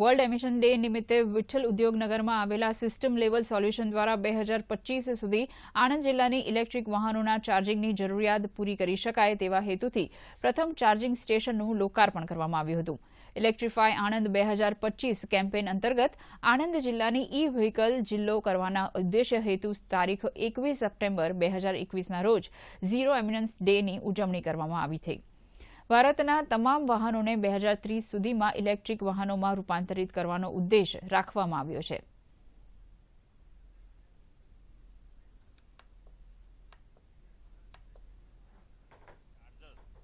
world emission day નિમિત્તે વિઠ્ઠલ ઉદ્યોગનગરમાં આવેલા system level solution દ્વારા બે હજાર પચીસ સુધી આણંદ જિલ્લાની ઇલેક્ટ્રિક વાહનોના ચાર્જિંગની જરૂરિયાત પૂરી કરી શકાય તેવા હેતુથી પ્રથમ ચાર્જિંગ સ્ટેશનનું લોકાર્પણ કરવામાં આવ્યું હતું ઇલેક્ટ્રીફાય આણંદ બે હજાર પચીસ કેમ્પેન અંતર્ગત આણંદ જિલ્લાની ઈ વ્હીકલ જિલ્લો કરવાના ઉદ્દેશ્ય હેતુ તારીખ એકવીસ સપ્ટેમ્બર બે હજાર એકવીસના રોજ ઝીરો એમિનન્સ ડેની ઉજવણી કરવામાં આવી હતી ભારતના તમામ વાહનોને બે સુધીમાં ઇલેક્ટ્રિક વાહનોમાં રૂપાંતરિત કરવાનો ઉદ્દેશ રાખવામાં આવ્યો છે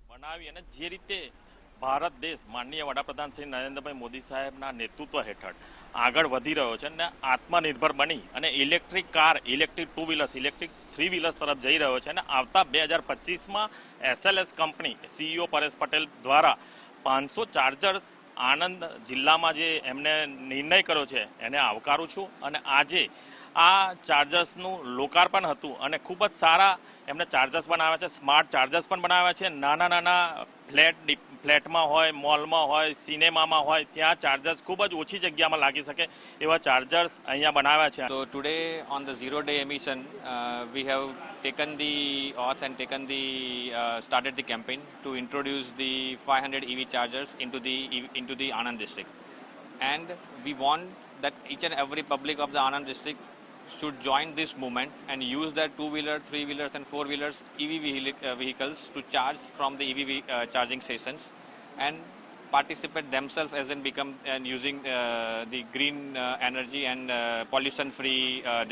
બનાવી અને જે રીતે ભારત દેશ માનનીય વડાપ્રધાન શ્રી નરેન્દ્રભાઈ મોદી સાહેબના નેતૃત્વ હેઠળ આગળ વધી રહ્યો છે અને આત્મનિર્ભર બની અને electric car electric two wheelers electric three wheelers તરફ જઈ રહ્યો છે અને આવતા બે હજાર પચીસમાં SLS company CEO Paresh Patel દ્વારા પાંચસો ચાર્જર્સ આણંદ જિલ્લામાં જે એમને નિર્ણય કર્યો છે એને આવકારું છું અને આજે આ ચાર્જર્સનું લોકાર્પણ હતું અને ખૂબ જ સારા એમને ચાર્જર્સ બનાવ્યા છે સ્માર્ટ ચાર્જર્સ પણ બનાવ્યા છે નાના નાના ફ્લેટ ફ્લેટમાં હોય મોલમાં હોય સિનેમામાં હોય ત્યાં ચાર્જર્સ ખૂબ જ ઓછી જગ્યામાં લાગી શકે એવા ચાર્જર્સ અહીંયા બનાવ્યા છે તો today on the zero day emission we have taken the oath and taken the started the campaign to introduce the five hundred EV chargers into the into the Anand district and we want that each and every public ઓફ the Anand district should join this movement and use their two-wheeler, three-wheelers and four-wheelers EV uh, vehicles to charge from the EV uh, charging stations and participate themselves as in become and using uh, the green uh, energy and uh, pollution-free uh,